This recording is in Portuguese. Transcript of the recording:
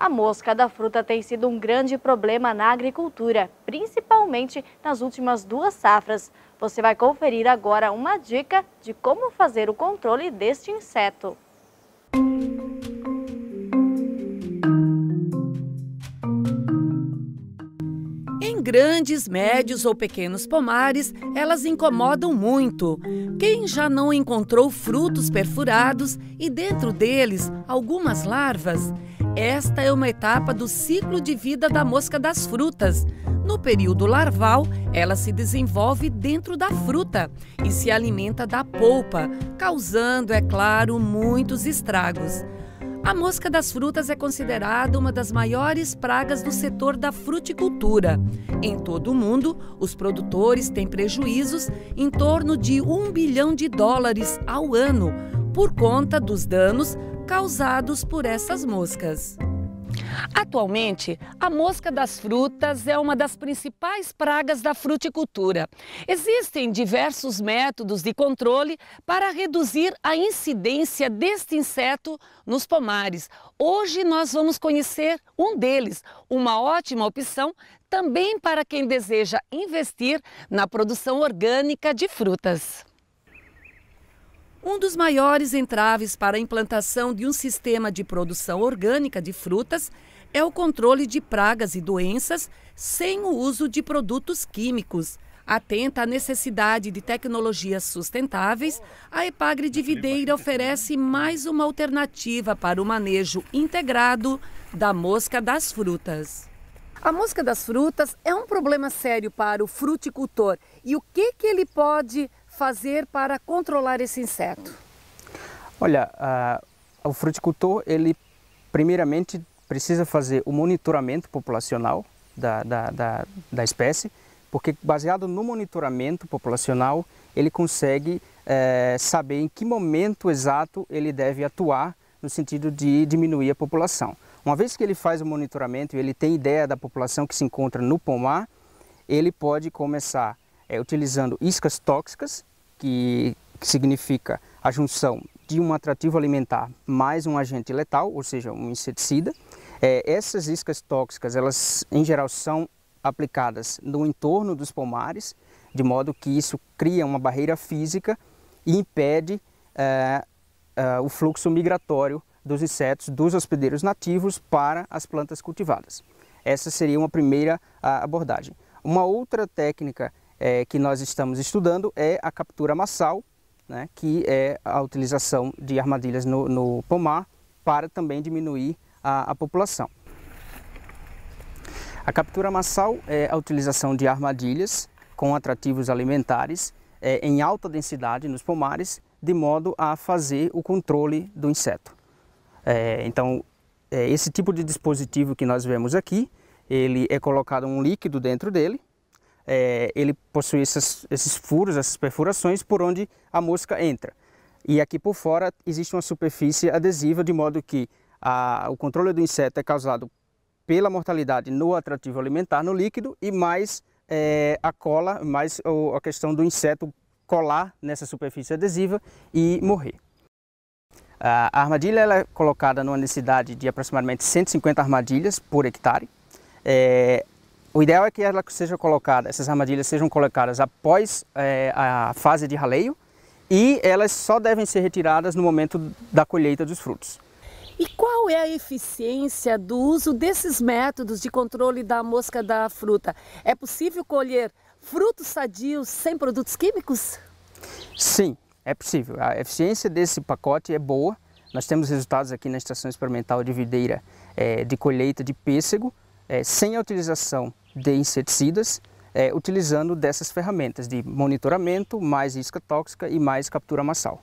a mosca da fruta tem sido um grande problema na agricultura, principalmente nas últimas duas safras. Você vai conferir agora uma dica de como fazer o controle deste inseto. Em grandes, médios ou pequenos pomares, elas incomodam muito. Quem já não encontrou frutos perfurados e dentro deles algumas larvas? Esta é uma etapa do ciclo de vida da mosca das frutas. No período larval, ela se desenvolve dentro da fruta e se alimenta da polpa, causando, é claro, muitos estragos. A mosca das frutas é considerada uma das maiores pragas do setor da fruticultura. Em todo o mundo, os produtores têm prejuízos em torno de um bilhão de dólares ao ano por conta dos danos causados por essas moscas. Atualmente, a mosca das frutas é uma das principais pragas da fruticultura. Existem diversos métodos de controle para reduzir a incidência deste inseto nos pomares. Hoje nós vamos conhecer um deles, uma ótima opção também para quem deseja investir na produção orgânica de frutas. Um dos maiores entraves para a implantação de um sistema de produção orgânica de frutas é o controle de pragas e doenças sem o uso de produtos químicos. Atenta à necessidade de tecnologias sustentáveis, a Epagre de Videira né? oferece mais uma alternativa para o manejo integrado da mosca das frutas. A mosca das frutas é um problema sério para o fruticultor. E o que, que ele pode fazer para controlar esse inseto? Olha, a, ah, o fruticultor, ele primeiramente precisa fazer o monitoramento populacional da, da, da, da espécie, porque baseado no monitoramento populacional, ele consegue é, saber em que momento exato ele deve atuar no sentido de diminuir a população. Uma vez que ele faz o monitoramento e ele tem ideia da população que se encontra no pomar, ele pode começar é, utilizando iscas tóxicas que, que significa a junção de um atrativo alimentar mais um agente letal, ou seja, um inseticida. É, essas iscas tóxicas, elas em geral são aplicadas no entorno dos pomares, de modo que isso cria uma barreira física e impede é, é, o fluxo migratório dos insetos dos hospedeiros nativos para as plantas cultivadas. Essa seria uma primeira abordagem. Uma outra técnica é, que nós estamos estudando é a captura massal, né, que é a utilização de armadilhas no, no pomar para também diminuir a, a população. A captura massal é a utilização de armadilhas com atrativos alimentares é, em alta densidade nos pomares, de modo a fazer o controle do inseto. É, então, é, esse tipo de dispositivo que nós vemos aqui, ele é colocado um líquido dentro dele, é, ele possui esses, esses furos, essas perfurações por onde a mosca entra. E aqui por fora existe uma superfície adesiva, de modo que a, o controle do inseto é causado pela mortalidade no atrativo alimentar, no líquido, e mais é, a cola, mais a questão do inseto colar nessa superfície adesiva e morrer. A armadilha é colocada numa necessidade de aproximadamente 150 armadilhas por hectare. É, o ideal é que ela seja colocada, essas armadilhas sejam colocadas após é, a fase de raleio e elas só devem ser retiradas no momento da colheita dos frutos. E qual é a eficiência do uso desses métodos de controle da mosca da fruta? É possível colher frutos sadios sem produtos químicos? Sim, é possível. A eficiência desse pacote é boa. Nós temos resultados aqui na Estação Experimental de Videira é, de colheita de pêssego é, sem a utilização de inseticidas é, utilizando dessas ferramentas de monitoramento, mais isca tóxica e mais captura massal.